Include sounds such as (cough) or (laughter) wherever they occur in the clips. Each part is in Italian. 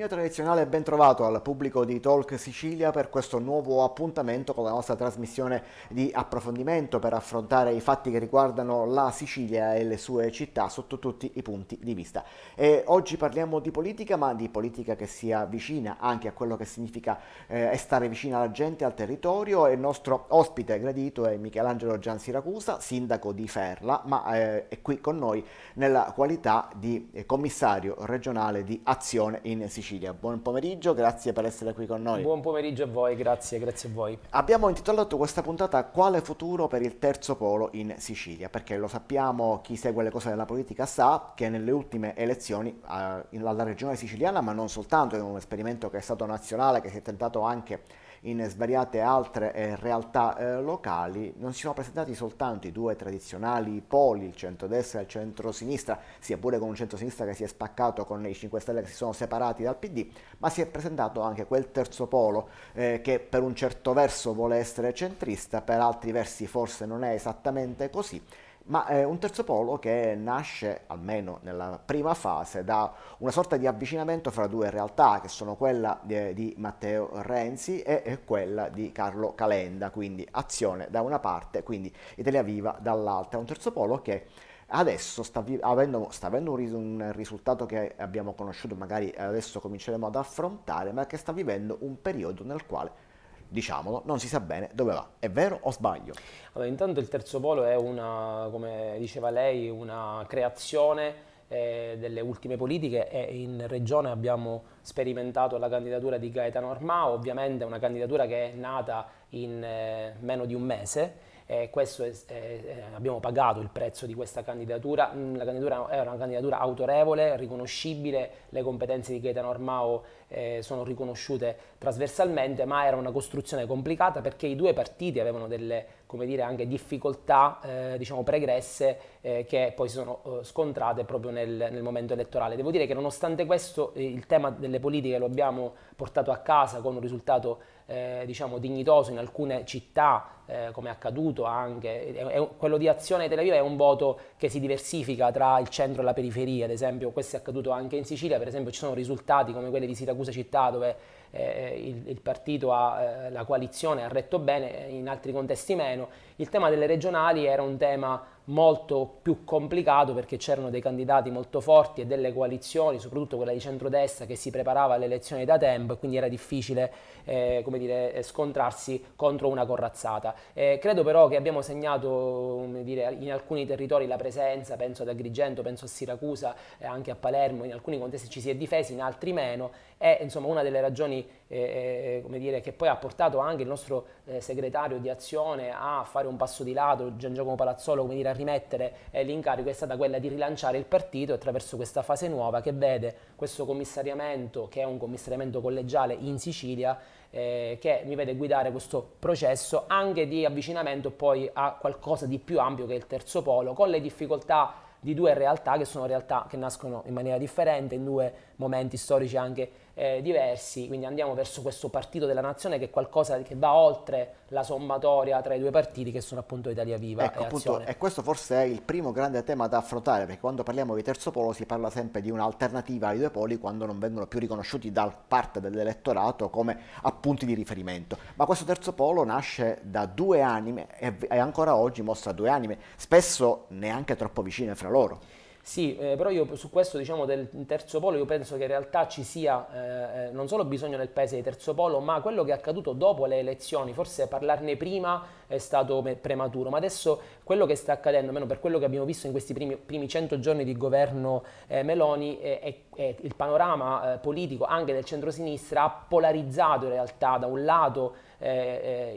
mio tradizionale ben trovato al pubblico di Talk Sicilia per questo nuovo appuntamento con la nostra trasmissione di approfondimento per affrontare i fatti che riguardano la Sicilia e le sue città sotto tutti i punti di vista. E oggi parliamo di politica, ma di politica che sia vicina anche a quello che significa eh, stare vicino alla gente, al territorio e il nostro ospite gradito è Michelangelo Gian Siracusa, sindaco di Ferla, ma eh, è qui con noi nella qualità di eh, commissario regionale di Azione in Sicilia. Sicilia. Buon pomeriggio, grazie per essere qui con noi. Buon pomeriggio a voi, grazie, grazie a voi. Abbiamo intitolato questa puntata Quale futuro per il terzo polo in Sicilia? Perché lo sappiamo, chi segue le cose della politica sa che nelle ultime elezioni alla regione siciliana, ma non soltanto, è un esperimento che è stato nazionale, che si è tentato anche in svariate altre eh, realtà eh, locali, non si sono presentati soltanto i due tradizionali poli, il centrodestra e il centrosinistra, sia pure con un centrosinistra che si è spaccato con i 5 Stelle che si sono separati dal PD, ma si è presentato anche quel terzo polo eh, che per un certo verso vuole essere centrista, per altri versi forse non è esattamente così ma è eh, un terzo polo che nasce, almeno nella prima fase, da una sorta di avvicinamento fra due realtà, che sono quella di, eh, di Matteo Renzi e, e, quella di Carlo Calenda, quindi azione da una parte, quindi Italia Viva dall'altra. È un terzo polo che adesso sta, vi- avendo, sta avendo un, un, risultato che abbiamo conosciuto, magari adesso cominceremo ad affrontare, ma che sta vivendo un periodo nel quale diciamolo, non si sa bene dove va. È vero o sbaglio? Allora, intanto il terzo polo è una, come diceva lei, una creazione eh, delle ultime politiche e in regione abbiamo sperimentato la candidatura di Gaetano Armao, ovviamente una candidatura che è nata in eh, meno di un mese eh, è, eh, abbiamo pagato il prezzo di questa candidatura, mm, la candidatura è una candidatura autorevole, riconoscibile, le competenze di Gaetano Armao eh, sono riconosciute trasversalmente, ma era una costruzione complicata perché i due partiti avevano delle come dire, anche difficoltà eh, diciamo, pregresse eh, che poi si sono eh, scontrate proprio nel, nel, momento elettorale. Devo dire che nonostante questo eh, il tema delle politiche lo abbiamo portato a casa con un risultato eh, diciamo, dignitoso in alcune città, eh, come è accaduto anche, è, è, quello di Azione Tel Aviv è un voto che si diversifica tra il centro e la periferia, ad esempio questo è accaduto anche in Sicilia, per esempio ci sono risultati come quelli di Siracusa città dove eh, il, il, partito, ha, eh, la coalizione ha retto bene, in altri contesti meno. Il tema delle regionali era un tema molto più complicato perché c'erano dei candidati molto forti e delle coalizioni, soprattutto quella di centrodestra che si preparava alle elezioni da tempo e quindi era difficile eh, dire, eh, scontrarsi contro una corrazzata. Eh, credo però che abbiamo segnato dire, in alcuni territori la presenza, penso ad Agrigento, penso a Siracusa, eh, anche a Palermo, in alcuni contesti ci si è difesi, in altri meno è insomma, una delle ragioni eh, eh dire, che poi ha portato anche il nostro eh, segretario di azione a fare un passo di lato, Gian Giacomo Palazzolo, dire, a rimettere eh, l'incarico, è stata quella di rilanciare il partito attraverso questa fase nuova che vede questo commissariamento, che è un commissariamento collegiale in Sicilia, eh, che mi vede guidare questo processo anche di avvicinamento poi a qualcosa di più ampio che il terzo polo, con le difficoltà di due realtà che sono realtà che nascono in maniera differente, in due momenti storici anche eh, diversi, quindi andiamo verso questo partito della nazione che è qualcosa che va oltre la sommatoria tra i due partiti che sono appunto Italia Viva ecco, e appunto, Azione. E questo forse è il primo grande tema da affrontare, perché quando parliamo di terzo polo si parla sempre di un'alternativa ai due poli quando non vengono più riconosciuti da parte dell'elettorato come appunti di riferimento. Ma questo terzo polo nasce da due anime e ancora oggi mostra due anime, spesso neanche troppo vicine fra loro. Sì, eh, però io su questo diciamo del terzo polo io penso che in realtà ci sia eh, eh non solo bisogno nel paese di terzo polo, ma quello che è accaduto dopo le elezioni, forse parlarne prima è stato prematuro, ma adesso quello che sta accadendo, almeno per quello che abbiamo visto in questi primi, primi 100 giorni di governo eh, Meloni, è, è il panorama eh, politico anche del centrosinistra ha polarizzato in realtà da un lato eh,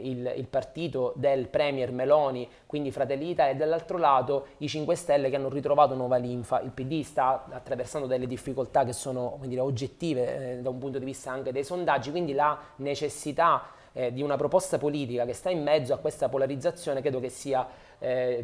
eh il, il, partito del Premier Meloni, quindi Fratelli d'Italia, e dall'altro lato i 5 Stelle che hanno ritrovato nuova linfa. Il PD sta attraversando delle difficoltà che sono dire, oggettive eh, da un punto di vista anche dei sondaggi, quindi la necessità eh, di una proposta politica che sta in mezzo a questa polarizzazione credo che sia eh,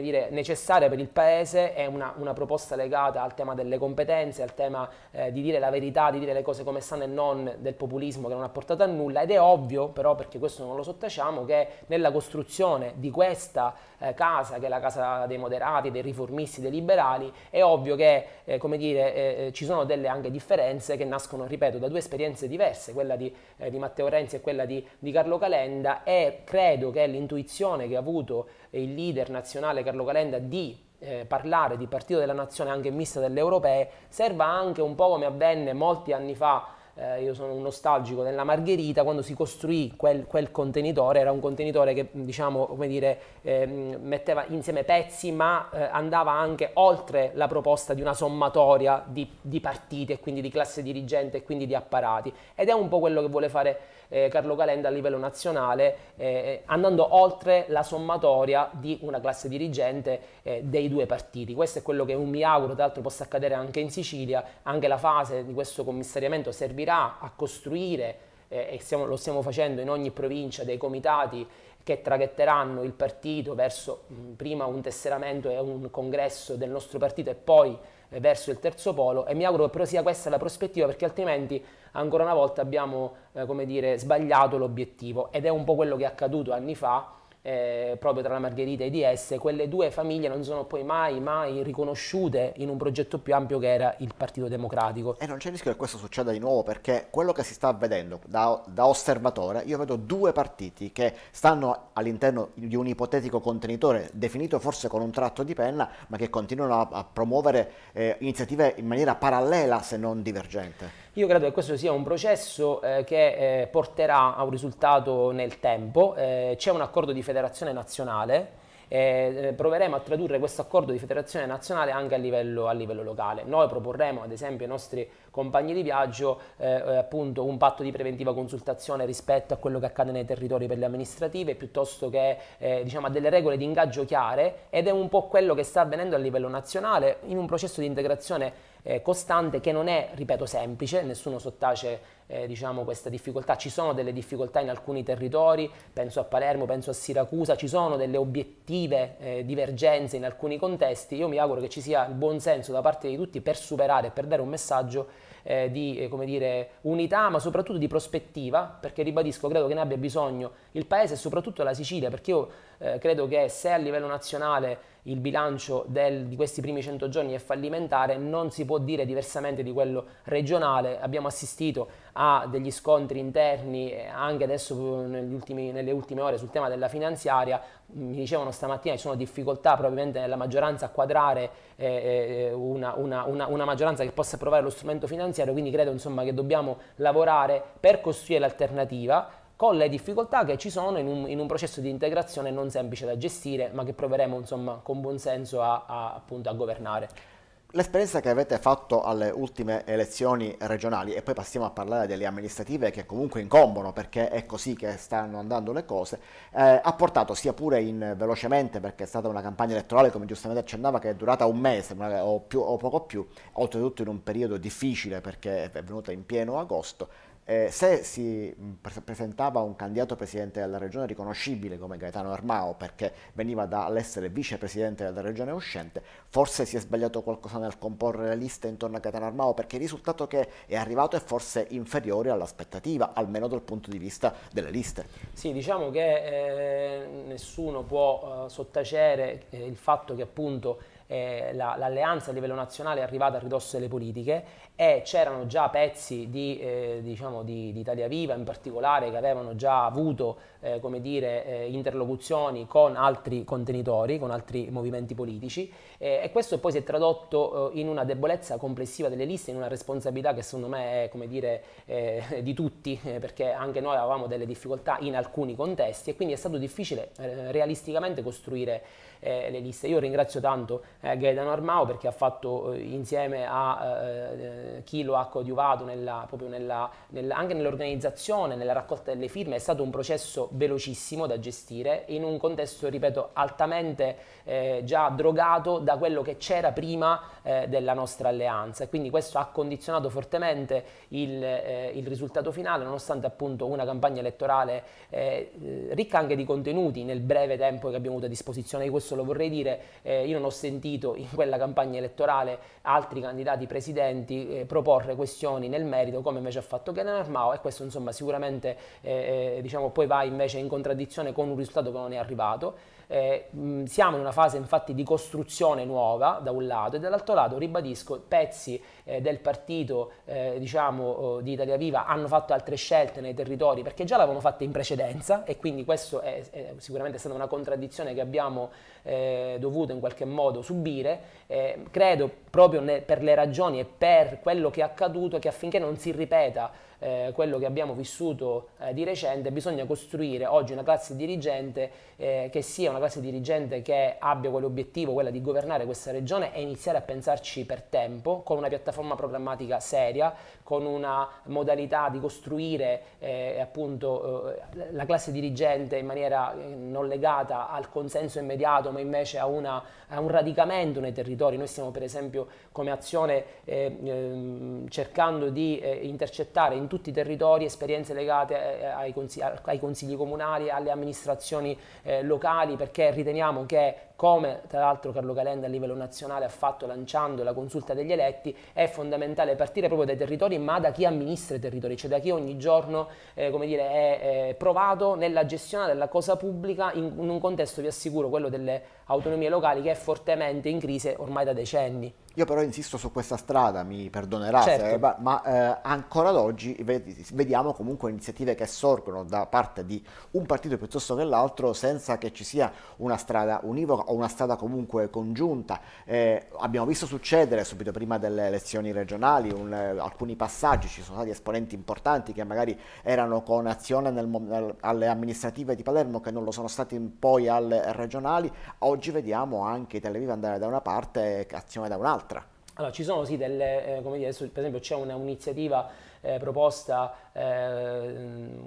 dire, necessaria per il Paese è una, una, proposta legata al tema delle competenze, al tema eh, di dire la verità, di dire le cose come stanno e non del populismo che non ha portato a nulla ed è ovvio però, perché questo non lo sottaciamo, che nella costruzione di questa eh, casa, che è la casa dei moderati, dei riformisti, dei liberali, è ovvio che eh, dire, eh, eh, ci sono delle anche differenze che nascono, ripeto, da due esperienze diverse, quella di, di Matteo Renzi e quella di, di Carlo Calenda e credo che l'intuizione che ha avuto il il leader nazionale Carlo Calenda di eh, parlare di partito della nazione anche in vista delle europee serva anche un po' come avvenne molti anni fa eh, io sono un nostalgico della Margherita, quando si costruì quel, quel contenitore, era un contenitore che diciamo, come dire, eh, metteva insieme pezzi ma eh, andava anche oltre la proposta di una sommatoria di, di partiti quindi di classe dirigente e quindi di apparati ed è un po' quello che vuole fare eh, Carlo Calenda a livello nazionale, eh, eh, andando oltre la sommatoria di una classe dirigente eh, dei due partiti. Questo è quello che mi auguro, tra l'altro, possa accadere anche in Sicilia. Anche la fase di questo commissariamento servirà a costruire eh, e stiamo, lo stiamo facendo in ogni provincia, dei comitati che traghetteranno il partito verso mh, prima un tesseramento e un congresso del nostro partito e poi verso il terzo polo e mi auguro che però sia questa la prospettiva perché altrimenti ancora una volta abbiamo eh, come dire, sbagliato l'obiettivo ed è un po' quello che è accaduto anni fa eh, proprio tra la Margherita e DS, quelle due famiglie non sono poi mai, mai riconosciute in un progetto più ampio che era il Partito Democratico. E non c'è il rischio che questo succeda di nuovo perché quello che si sta vedendo da, da osservatore, io vedo due partiti che stanno all'interno di un ipotetico contenitore definito forse con un tratto di penna, ma che continuano a, a promuovere eh, iniziative in maniera parallela se non divergente. Io credo che questo sia un processo eh, che eh, porterà a un risultato nel tempo. Eh, c'è un accordo di federazione nazionale. Eh, eh, proveremo a tradurre questo accordo di federazione nazionale anche a livello, a livello locale. Noi proporremo ad esempio ai nostri compagni di viaggio eh, appunto un patto di preventiva consultazione rispetto a quello che accade nei territori per le amministrative piuttosto che diciamo, a delle regole di ingaggio chiare ed è un po' quello che sta avvenendo a livello nazionale in un processo di integrazione eh, costante che non è, ripeto, semplice, nessuno sottace eh, diciamo, questa difficoltà. Ci sono delle difficoltà in alcuni territori, penso a Palermo, penso a Siracusa, ci sono delle obiettive eh, divergenze in alcuni contesti. Io mi auguro che ci sia il buon senso da parte di tutti per superare e per dare un messaggio eh, di eh, dire, unità, ma soprattutto di prospettiva, perché ribadisco, credo che ne abbia bisogno il Paese e soprattutto la Sicilia, perché io eh, credo che se a livello nazionale il bilancio del, di questi primi 100 giorni è fallimentare, non si può dire diversamente di quello regionale. Abbiamo assistito ha degli scontri interni eh, anche adesso ultimi, nelle ultime ore sul tema della finanziaria, mi dicevano stamattina ci sono difficoltà probabilmente nella maggioranza a quadrare eh, eh, una, una, una, una, maggioranza che possa approvare lo strumento finanziario, quindi credo insomma, che dobbiamo lavorare per costruire l'alternativa con le difficoltà che ci sono in un, in un processo di integrazione non semplice da gestire, ma che proveremo insomma, con buon senso a, a, appunto, a governare. L'esperienza che avete fatto alle ultime elezioni regionali e poi passiamo a parlare delle amministrative che comunque incombono perché è così che stanno andando le cose, eh, ha portato sia pure in, velocemente perché è stata una campagna elettorale come giustamente accennava che è durata un mese o, più, o poco più, oltretutto in un periodo difficile perché è venuta in pieno agosto, eh, se si pre- presentava un candidato presidente della regione riconoscibile come Gaetano Armao perché veniva dall'essere vicepresidente della regione uscente, forse si è sbagliato qualcosa nel comporre la lista intorno a Gaetano Armao perché il risultato che è arrivato è forse inferiore all'aspettativa, almeno dal punto di vista delle liste. Sì, diciamo che eh, nessuno può eh, sottacere eh, il fatto che appunto eh, la, l'alleanza a livello nazionale è arrivata a ridosso delle politiche e c'erano già pezzi di, eh, diciamo di, di Italia Viva in particolare che avevano già avuto eh, come dire, eh, interlocuzioni con altri contenitori, con altri movimenti politici eh, e questo poi si è tradotto eh, in una debolezza complessiva delle liste, in una responsabilità che secondo me è come dire, di tutti perché anche noi avevamo delle difficoltà in alcuni contesti e quindi è stato difficile realisticamente costruire le liste. Io ringrazio tanto eh, Gaetano Armao perché ha fatto eh, insieme a eh, eh lo ha coadiuvato nella, nella, nella, anche nell'organizzazione, nella raccolta delle firme, è stato un processo velocissimo da gestire in un contesto, ripeto, altamente eh, già drogato da quello che c'era prima eh, della nostra alleanza e quindi questo ha condizionato fortemente il, il risultato finale nonostante appunto una campagna elettorale ricca anche di contenuti nel breve tempo che abbiamo avuto a disposizione, di questo lo vorrei dire, io non ho sentito sentito in quella campagna elettorale altri candidati presidenti eh, proporre questioni nel merito come invece ha fatto Kenan Armao e questo insomma sicuramente eh, eh diciamo, poi va invece in contraddizione con un risultato che non è arrivato. Eh, mh, mm, siamo in una fase infatti di costruzione nuova da un lato e dall'altro lato, ribadisco, pezzi eh, del partito eh, diciamo, oh, di Italia Viva hanno fatto altre scelte nei territori perché già l'avevano fatta in precedenza e quindi questo è, è sicuramente stata una contraddizione che abbiamo eh, dovuto in qualche modo subire. Eh, credo proprio ne, per le ragioni e per quello che è accaduto che affinché non si ripeta eh, quello che abbiamo vissuto eh, di recente, bisogna costruire oggi una classe dirigente eh, che sia una classe dirigente che abbia quell'obiettivo, quella di governare questa regione e iniziare a pensarci per tempo, con una piattaforma programmatica seria, con una modalità di costruire eh, appunto eh, la classe dirigente in maniera eh, non legata al consenso immediato, ma invece a, una, a un radicamento nei territori. Noi stiamo per esempio come azione ehm, cercando di intercettare, tutti i territori, esperienze legate eh, eh, ai, consigli, ai consigli comunali, alle amministrazioni eh, locali, perché riteniamo che come tra l'altro Carlo Calenda a livello nazionale ha fatto lanciando la consulta degli eletti, è fondamentale partire proprio dai territori, ma da chi amministra i territori, cioè da chi ogni giorno eh, dire, è, è provato nella gestione della cosa pubblica in, in un contesto, vi assicuro, quello delle autonomie locali che è fortemente in crisi ormai da decenni. Io però insisto su questa strada, mi perdonerà certo. Seba, ma eh, ancora ad oggi vediamo comunque iniziative che sorgono da parte di un partito piuttosto che l'altro senza che ci sia una strada univoca o una strada comunque congiunta. Eh, abbiamo visto succedere subito prima delle elezioni regionali un, eh, alcuni passaggi, ci sono stati esponenti importanti che magari erano con azione nel, nel, alle amministrative di Palermo che non lo sono stati poi alle regionali, oggi vediamo anche i Televiva andare da una parte e azione da un'altra un'altra? Allora, ci sono sì delle, eh, come dire, adesso, per esempio c'è un'iniziativa eh, proposta eh,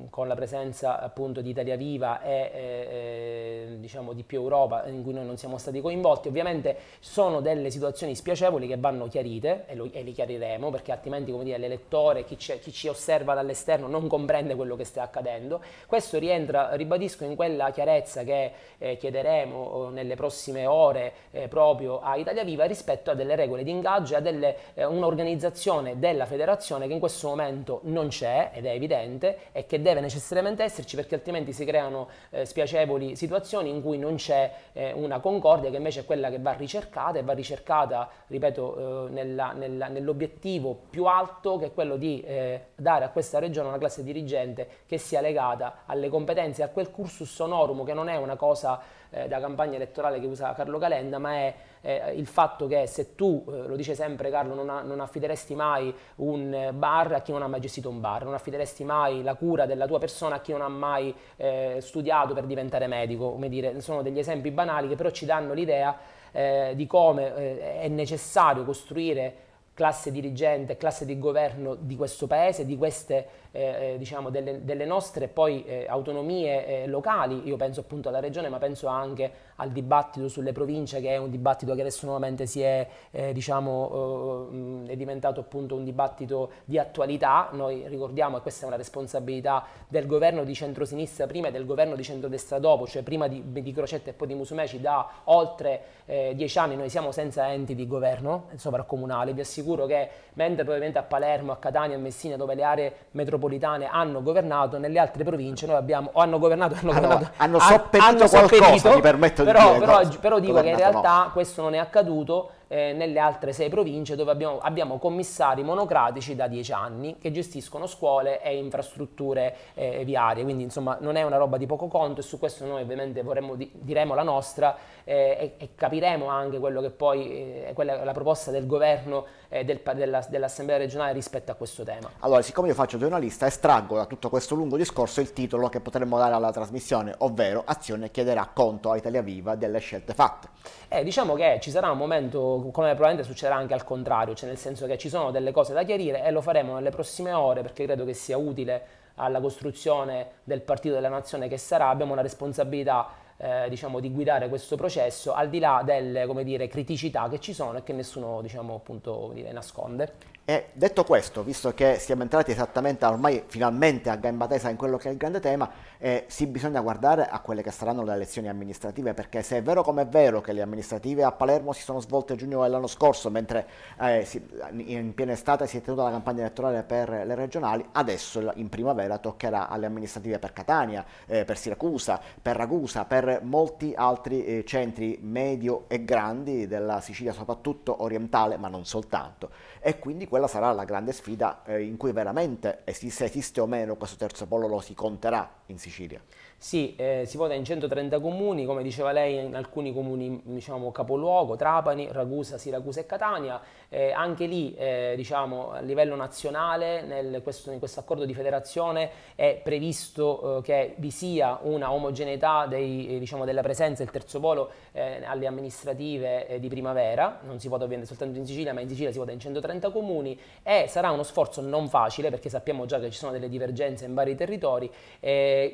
con la presenza appunto di Italia Viva e eh, eh, diciamo di più Europa in cui noi non siamo stati coinvolti. Ovviamente sono delle situazioni spiacevoli che vanno chiarite e, lo, e le chiariremo perché altrimenti come dire l'elettore, chi, chi ci osserva dall'esterno non comprende quello che sta accadendo. Questo rientra, ribadisco, in quella chiarezza che eh, chiederemo nelle prossime ore eh, proprio a Italia Viva rispetto a delle regole di ingaggio e a eh, un'organizzazione della federazione che in questo momento strumento non c'è ed è evidente e che deve necessariamente esserci perché altrimenti si creano eh, spiacevoli situazioni in cui non c'è eh, una concordia che invece è quella che va ricercata e va ricercata, ripeto, eh, nella, nella, nell'obiettivo più alto che è quello di eh, dare a questa regione una classe dirigente che sia legata alle competenze, a quel cursus honorum che non è una cosa eh, da campagna elettorale che usa Carlo Calenda, ma è eh, il fatto che se tu, eh, lo dice sempre Carlo, non, ha, non, affideresti mai un eh, bar a chi non ha mai gestito un bar, non affideresti mai la cura della tua persona a chi non ha mai eh, studiato per diventare medico, come dire, sono degli esempi banali che però ci danno l'idea eh, di come eh, è necessario costruire classe dirigente, classe di governo di questo paese, di queste eh, eh, diciamo delle, delle, nostre poi, eh, autonomie eh, locali, io penso appunto alla regione ma penso anche al dibattito sulle province che è un dibattito che adesso nuovamente si è, eh, diciamo, eh, è diventato appunto un dibattito di attualità, noi ricordiamo e questa è una responsabilità del governo di centrosinistra prima e del governo di centrodestra dopo, cioè prima di, di Crocetta e poi di Musumeci da oltre dieci anni noi siamo senza enti di governo sovracomunale, vi assicuro che mentre probabilmente a Palermo, a Catania, a Messina dove le aree metropolitane metropolitane hanno governato, nelle altre province noi abbiamo, o hanno governato, hanno, governato, hanno, hanno sopperito hanno qualcosa, sopperito, mi permetto però, dire. Però, però dico che in realtà no. questo non è accaduto eh, nelle altre sei province dove abbiamo, abbiamo, commissari monocratici da dieci anni che gestiscono scuole e infrastrutture eh, viarie, quindi insomma non è una roba di poco conto e su questo noi ovviamente vorremmo di, diremo la nostra eh, e, e, capiremo anche quello che poi eh, è quella, la proposta del governo e eh, del, della, dell'Assemblea regionale rispetto a questo tema. Allora, siccome io faccio giornalista, estraggo da tutto questo lungo discorso il titolo che potremmo dare alla trasmissione, ovvero Azione chiederà conto a Italia Viva delle scelte fatte. Eh, diciamo che ci sarà un momento come probabilmente succederà anche al contrario, cioè nel senso che ci sono delle cose da chiarire e lo faremo nelle prossime ore perché credo che sia utile alla costruzione del partito della nazione che sarà, abbiamo una responsabilità eh, diciamo, di guidare questo processo al di là delle dire, criticità che ci sono e che nessuno diciamo, appunto, dire, nasconde. E detto questo, visto che siamo entrati esattamente ormai finalmente a gamba tesa in quello che è il grande tema, eh, si bisogna guardare a quelle che saranno le elezioni amministrative, perché se è vero come è vero che le amministrative a Palermo si sono svolte a giugno dell'anno scorso, mentre eh, si, in piena estate si è tenuta la campagna elettorale per le regionali, adesso in primavera toccherà alle amministrative per Catania, eh, per Siracusa, per Ragusa, per molti altri eh, centri medio e grandi della Sicilia, soprattutto orientale, ma non soltanto e quindi quella sarà la grande sfida eh, in cui veramente esiste, esiste o meno questo terzo polo lo si conterà in Sicilia. Sì, eh, si vota in 130 comuni, come diceva lei, in alcuni comuni diciamo, capoluogo, Trapani, Ragusa, Siracusa e Catania eh, anche lì, eh, diciamo, a livello nazionale, nel, questo, in questo accordo di federazione è previsto eh, che vi sia una omogeneità dei, eh, diciamo, della presenza del terzo polo eh, alle amministrative eh, di primavera, non si vota ovviamente soltanto in Sicilia, ma in Sicilia si vota in 130 comuni e sarà uno sforzo non facile perché sappiamo già che ci sono delle divergenze in vari territori,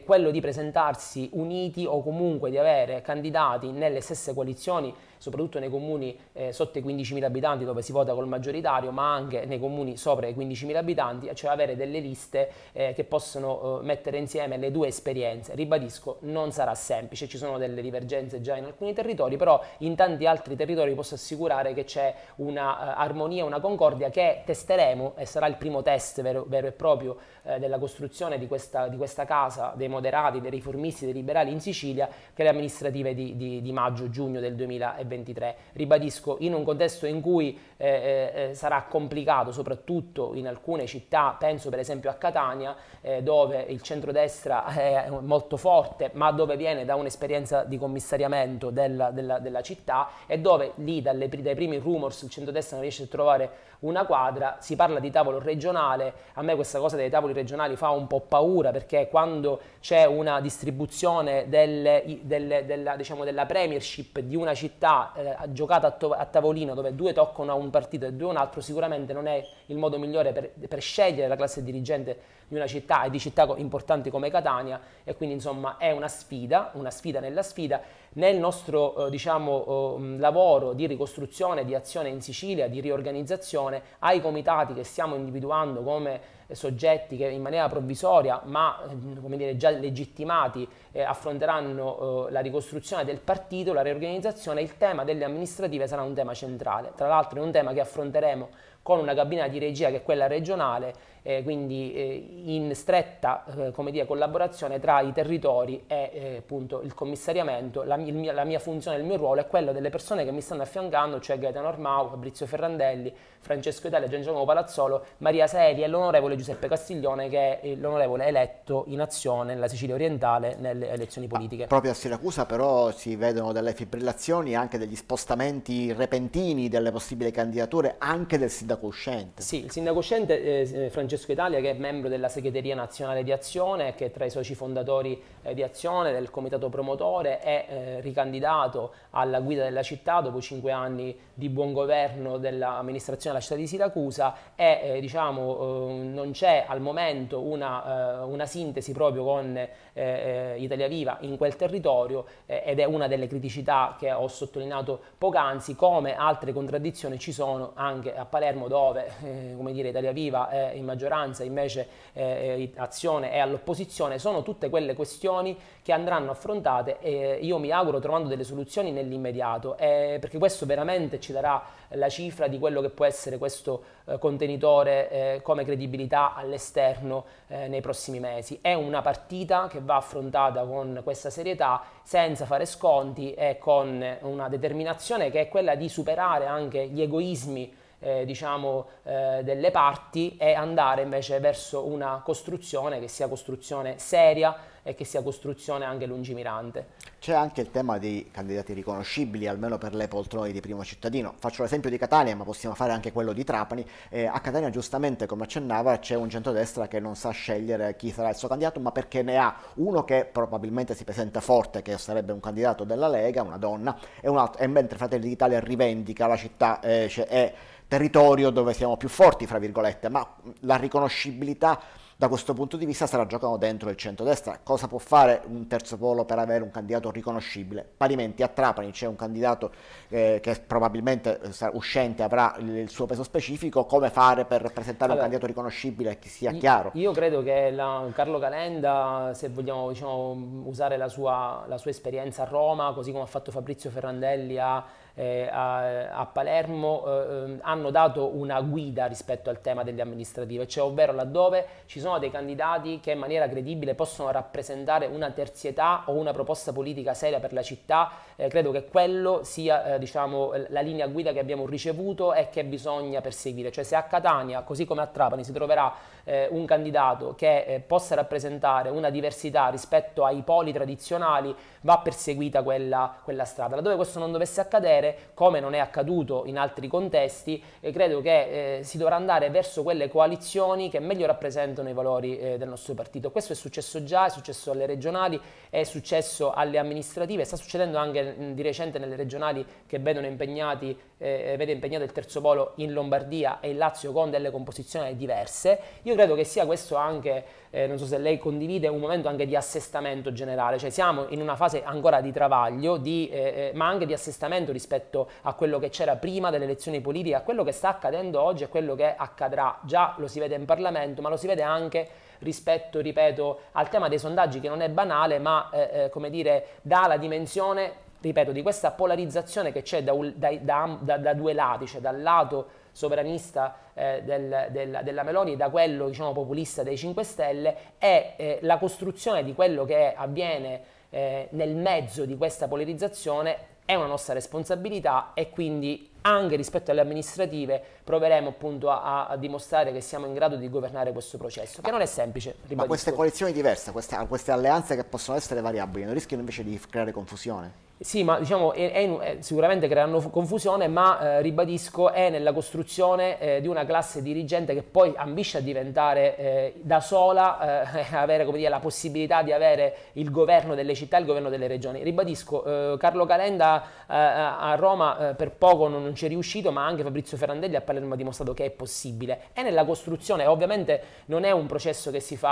quello di presentarsi uniti o comunque di avere candidati nelle stesse coalizioni soprattutto nei comuni eh, sotto i 15.000 abitanti dove si vota col maggioritario, ma anche nei comuni sopra i 15.000 abitanti, cioè avere delle liste eh, che possono eh, mettere insieme le due esperienze. Ribadisco, non sarà semplice, ci sono delle divergenze già in alcuni territori, però in tanti altri territori posso assicurare che c'è un'armonia, eh, una concordia che testeremo e sarà il primo test vero, vero e proprio eh, della costruzione di questa, di questa casa dei moderati, dei riformisti, dei liberali in Sicilia, che le amministrative di, di, di maggio-giugno del 2020. 2023. Ribadisco, in un contesto in cui eh, eh, eh, sarà complicato, soprattutto in alcune città, penso per esempio a Catania, eh, dove il centrodestra (laughs) è molto forte, ma dove viene da un'esperienza di commissariamento della, della, della città e dove lì dalle, dai primi rumors il centrodestra non riesce a trovare una quadra, si parla di tavolo regionale, a me questa cosa dei tavoli regionali fa un po' paura perché quando c'è una distribuzione delle, delle, della, diciamo, della premiership di una città eh, giocata a, to- a, tavolino dove due toccano a un partito e due a un altro sicuramente non è il modo migliore per, per, scegliere la classe dirigente di una città e di città importanti come Catania e quindi insomma è una sfida, una sfida nella sfida. Nel nostro eh, diciamo, eh, lavoro di ricostruzione, di azione in Sicilia, di riorganizzazione, ai comitati che stiamo individuando come eh, soggetti che in maniera provvisoria ma eh, come dire, già legittimati eh, affronteranno eh, la ricostruzione del partito, la riorganizzazione, il tema delle amministrative sarà un tema centrale. Tra l'altro è un tema che affronteremo con una cabina di regia che è quella regionale eh, quindi eh, in stretta eh, dire, collaborazione tra i territori e eh, appunto il commissariamento, la, il mia, la, mia, funzione, il mio ruolo è quello delle persone che mi stanno affiancando, cioè Gaetano Ormau, Fabrizio Ferrandelli, Francesco Italia, Gian Giangiacomo Palazzolo, Maria Seri e l'onorevole Giuseppe Castiglione che è eh, l'onorevole eletto in azione nella Sicilia orientale nelle elezioni politiche. Ah, proprio a Siracusa però si vedono delle fibrillazioni, anche degli spostamenti repentini delle possibili candidature, anche del sindaco uscente. Sì, il sindaco uscente eh, Francesco Francesco Italia che è membro della segreteria nazionale di Azione, che è tra i soci fondatori eh, di Azione, del comitato promotore, è eh, ricandidato alla guida della città dopo cinque anni di buon governo dell'amministrazione della città di Siracusa e eh, diciamo, eh, non c'è al momento una, eh, una sintesi proprio con eh, Italia Viva in quel territorio ed è una delle criticità che ho sottolineato poc'anzi, come altre contraddizioni ci sono anche a Palermo dove come dire, Italia Viva è in maggior maggioranza, invece eh, eh Azione è all'opposizione, sono tutte quelle questioni che andranno affrontate e io mi auguro trovando delle soluzioni nell'immediato, eh, perché questo veramente ci darà la cifra di quello che può essere questo eh, contenitore eh, come credibilità all'esterno eh, nei prossimi mesi. È una partita che va affrontata con questa serietà, senza fare sconti e con una determinazione che è quella di superare anche gli egoismi eh, diciamo, eh, delle parti e andare invece verso una costruzione che sia costruzione seria e che sia costruzione anche lungimirante. C'è anche il tema dei candidati riconoscibili, almeno per le poltrone di primo cittadino. Faccio l'esempio di Catania, ma possiamo fare anche quello di Trapani. Eh, a Catania, giustamente, come accennava, c'è un centrodestra che non sa scegliere chi sarà il suo candidato, ma perché ne ha uno che probabilmente si presenta forte, che sarebbe un candidato della Lega, una donna, e, un altro, e mentre Fratelli d'Italia rivendica la città eh, cioè, è, territorio dove siamo più forti, fra virgolette, ma la riconoscibilità da questo punto di vista sarà la dentro il centrodestra. Cosa può fare un terzo polo per avere un candidato riconoscibile? Parimenti a Trapani c'è un candidato eh, che probabilmente eh, uscente avrà il, suo peso specifico, come fare per presentare allora, un candidato riconoscibile che sia chiaro? Io credo che la, Carlo Calenda, se vogliamo diciamo, usare la sua, la sua esperienza a Roma, così come ha fatto Fabrizio Ferrandelli a eh, a, a, Palermo eh, ehm, hanno dato una guida rispetto al tema delle amministrative, cioè ovvero laddove ci sono dei candidati che in maniera credibile possono rappresentare una terzietà o una proposta politica seria per la città, eh, credo che quello sia eh, diciamo, la linea guida che abbiamo ricevuto e che bisogna perseguire, cioè se a Catania, così come a Trapani, si troverà eh, un candidato che possa rappresentare una diversità rispetto ai poli tradizionali, va perseguita quella, quella strada. Laddove questo non dovesse accadere, genere, come non è accaduto in altri contesti, e credo che eh, si dovrà andare verso quelle coalizioni che meglio rappresentano i valori eh, del nostro partito. Questo è successo già, è successo alle regionali, è successo alle amministrative, sta succedendo anche mh, mm, di recente nelle regionali che vedono impegnati, eh, eh, vede impegnato il terzo polo in Lombardia e in Lazio con delle composizioni diverse. Io credo che sia questo anche, eh, non so se lei condivide, un momento anche di assestamento generale, cioè siamo in una fase ancora di travaglio, di, eh, ma anche di assestamento rispetto rispetto a quello che c'era prima delle elezioni politiche, a quello che sta accadendo oggi e a quello che accadrà. Già lo si vede in Parlamento, ma lo si vede anche rispetto, ripeto, al tema dei sondaggi che non è banale, ma eh, eh come dire, dà la dimensione, ripeto, di questa polarizzazione che c'è da, da, da, da due lati, cioè dal lato sovranista eh, del, del, della Meloni da quello diciamo, populista dei 5 Stelle è eh, la costruzione di quello che avviene eh, nel mezzo di questa polarizzazione è una nostra responsabilità e quindi anche rispetto alle amministrative proveremo appunto a, a dimostrare che siamo in grado di governare questo processo, che non è semplice. Ribadisco. Ma queste coalizioni diverse, queste, queste alleanze che possono essere variabili, non rischiano invece di creare confusione? Sì, ma diciamo, è, è, sicuramente creano confusione, ma eh, ribadisco, è nella costruzione eh, di una classe dirigente che poi ambisce a diventare eh, da sola, eh, (laughs) avere dire, la possibilità di avere il governo delle città, il governo delle regioni. Ribadisco, eh, Carlo Calenda eh, eh, a Roma eh, per poco non, non ci è riuscito, ma anche Fabrizio Ferrandelli a Palermo ha dimostrato che è possibile. È nella costruzione, ovviamente non è un processo che si fa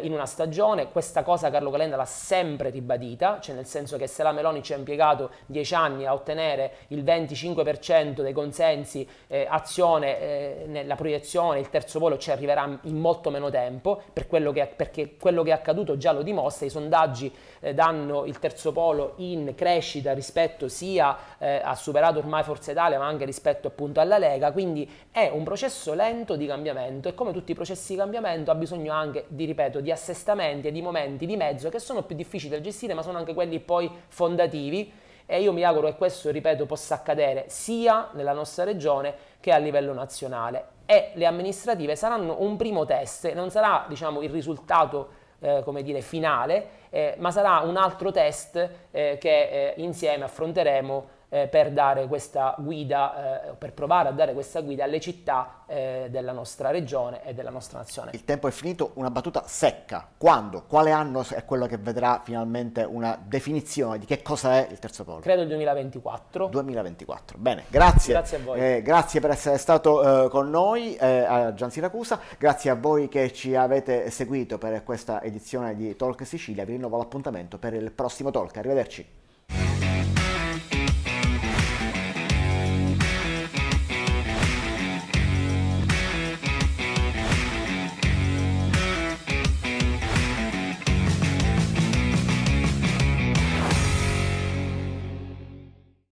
in una stagione, questa cosa Carlo Calenda l'ha sempre ribadita, cioè nel senso che se la Meloni ci ha impiegato 10 anni a ottenere il 25% dei consensi, eh, azione eh, nella proiezione, il terzo volo ci arriverà in molto meno tempo, per quello che, perché quello che è accaduto già lo dimostra, i sondaggi eh, danno il terzo polo in crescita rispetto sia sia eh, ha superato ormai Forza Italia ma anche rispetto appunto alla Lega, quindi è un processo lento di cambiamento e come tutti i processi di cambiamento ha bisogno anche di, ripeto, di assestamenti e di momenti di mezzo che sono più difficili da gestire ma sono anche quelli poi fondativi e io mi auguro che questo, ripeto, possa accadere sia nella nostra regione che a livello nazionale e le amministrative saranno un primo test, non sarà diciamo, il risultato eh, come dire, finale, eh, ma sarà un altro test eh, che eh, insieme affronteremo eh, per dare questa guida, eh, per provare a dare questa guida alle città eh, della nostra regione e della nostra nazione. Il tempo è finito, una battuta secca. Quando? Quale anno è quello che vedrà finalmente una definizione di che cosa è il terzo polo? Credo il 2024. 2024, bene, grazie. Grazie a voi. Eh, grazie per essere stato eh, con noi eh, a Gian Siracusa, grazie a voi che ci avete seguito per questa edizione di Talk Sicilia, vi rinnovo l'appuntamento per il prossimo Talk, arrivederci.